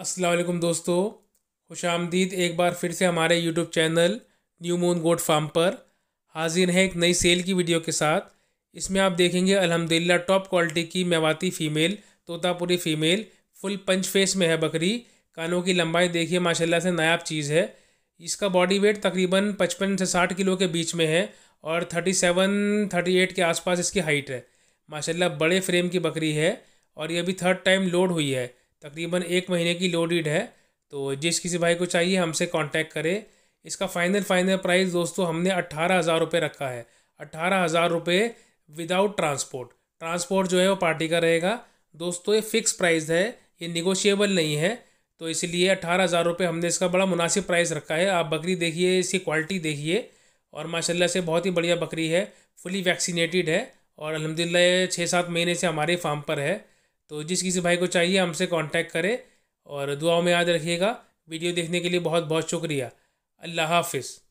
असलकुम दोस्तों खुश आमदीद एक बार फिर से हमारे YouTube channel New Moon Goat Farm पर हाजिर हैं एक नई सेल की वीडियो के साथ इसमें आप देखेंगे अलहमदिल्ला टॉप क्वालिटी की Mewati female Totapuri female full punch face में है बकरी कानों की लंबाई देखिए माशाल्लाह से नायाब चीज़ है इसका बॉडी वेट तकरीबन पचपन से साठ किलो के बीच में है और थर्टी सेवन थर्टी एट के आसपास इसकी हाइट है माशाला बड़े फ्रेम की बकरी है और ये अभी थर्ड टाइम लोड हुई है तकरीबन एक महीने की लोडेड है तो जिस किसी भाई को चाहिए हमसे कांटेक्ट करें इसका फाइनल फाइनल प्राइस दोस्तों हमने अट्ठारह हज़ार रुपये रखा है अट्ठारह हज़ार रुपये विदाउट ट्रांसपोर्ट ट्रांसपोर्ट जो है वो पार्टी का रहेगा दोस्तों ये फ़िक्स प्राइस है ये निगोशिएबल नहीं है तो इसलिए अट्ठारह हज़ार रुपये हमने इसका बड़ा मुनासिब प्राइस रखा है आप बकरी देखिए इसकी क्वालिटी देखिए और माशाला से बहुत ही बढ़िया बकरी है फुली वैक्सीनेटेड है और अलहमदिल्ला छः सात महीने से हमारे फार्म पर है तो जिस किसी भाई को चाहिए हमसे कॉन्टैक्ट करें और दुआओं में याद रखिएगा वीडियो देखने के लिए बहुत बहुत शुक्रिया अल्लाह हाफिज़